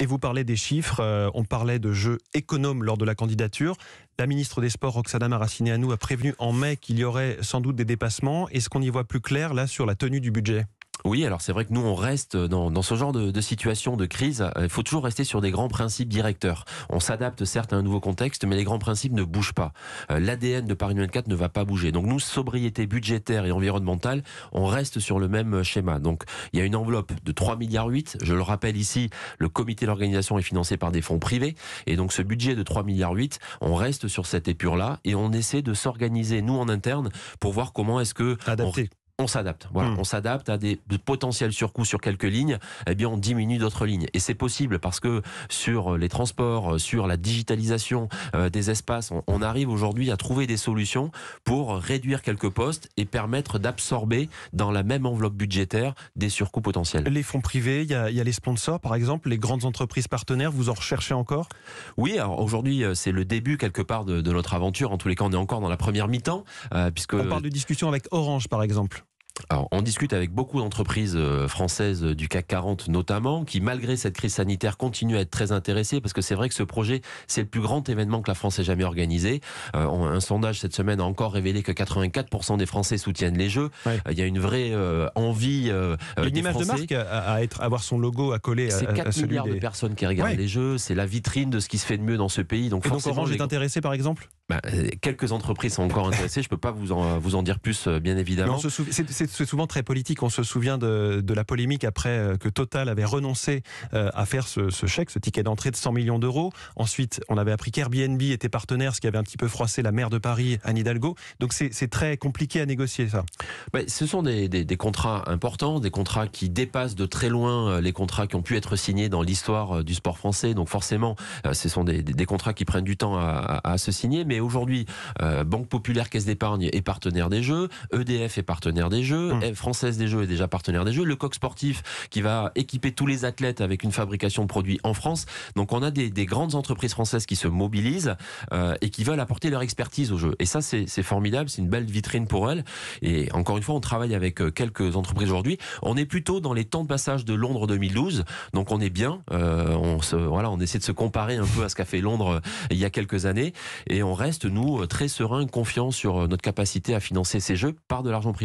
Et vous parlez des chiffres, euh, on parlait de jeux économes lors de la candidature. La ministre des Sports, Roxana Maracineanu, a prévenu en mai qu'il y aurait sans doute des dépassements. Est-ce qu'on y voit plus clair là sur la tenue du budget oui, alors c'est vrai que nous, on reste dans, dans ce genre de, situation de crise. Il faut toujours rester sur des grands principes directeurs. On s'adapte certes à un nouveau contexte, mais les grands principes ne bougent pas. Euh, L'ADN de Paris 24 ne va pas bouger. Donc nous, sobriété budgétaire et environnementale, on reste sur le même schéma. Donc il y a une enveloppe de 3 milliards 8. Je le rappelle ici, le comité d'organisation est financé par des fonds privés. Et donc ce budget de 3 milliards 8, on reste sur cette épure-là et on essaie de s'organiser, nous, en interne, pour voir comment est-ce que... Adapter on s'adapte. Voilà, hmm. on s'adapte à des potentiels surcoûts sur quelques lignes. Eh bien, on diminue d'autres lignes. Et c'est possible parce que sur euh, les transports, euh, sur la digitalisation euh, des espaces, on, arrive aujourd'hui à trouver des solutions pour réduire quelques postes et permettre d'absorber dans la même enveloppe budgétaire des surcoûts potentiels. Les fonds privés, il y, a, les sponsors, par exemple, les grandes entreprises partenaires. Vous en recherchez encore Oui. Alors aujourd'hui, c'est le début quelque part de, notre aventure. En tous les cas, on est encore dans la première mi-temps, puisque on parle de discussion avec Orange, par exemple on discute avec beaucoup d'entreprises euh, françaises euh, du CAC 40 notamment, qui malgré cette crise sanitaire continuent à être très intéressées parce que c'est vrai que ce projet, c'est le plus grand événement que la France ait jamais organisé. Euh, un sondage cette semaine a encore révélé que 84% des Français soutiennent les Jeux. Il y a une vraie envie. une des image de marque à, être, avoir son logo à coller à celui milliards de personnes qui regardent les Jeux. C'est la vitrine de ce qui se fait de mieux dans ce pays. Donc, Et donc Orange est intéressé par exemple bah, euh, quelques entreprises sont encore intéressées. Je ne peux pas vous en, vous en dire plus, euh, bien évidemment. C'est souvent très politique. On se souvient de, la polémique après euh, que Total avait renoncé à faire ce, chèque, ce ticket d'entrée de 100 millions d'euros. Ensuite, on avait appris qu'Airbnb était partenaire, ce qui avait un petit peu froissé la maire de Paris, Anne Hidalgo. Donc c'est très compliqué à négocier, ça. Bah, ce sont des, contrats importants, des contrats qui dépassent de très loin les contrats qui ont pu être signés dans l'histoire du sport français. Donc forcément, ce sont des, contrats qui prennent du temps à, à se signer. Mais aujourd'hui, euh, Banque Populaire, Caisse d'Épargne est partenaire des Jeux, EDF est partenaire des Jeux, mmh. Française des Jeux est déjà partenaire des Jeux, le Coq Sportif qui va équiper tous les athlètes avec une fabrication de produits en France. Donc on a des, grandes entreprises françaises qui se mobilisent euh, et qui veulent apporter leur expertise au jeu. Et ça, c'est formidable, c'est une belle vitrine pour elles. Et encore une fois, on travaille avec euh, quelques entreprises aujourd'hui. On est plutôt dans les temps de passage de Londres 2012, donc on est bien. on se, voilà, on essaie de se comparer un peu à ce qu'a fait Londres il y a quelques années et on reste reste, nous, euh, très sereins, confiants sur euh, notre capacité à financer ces jeux par de l'argent privé.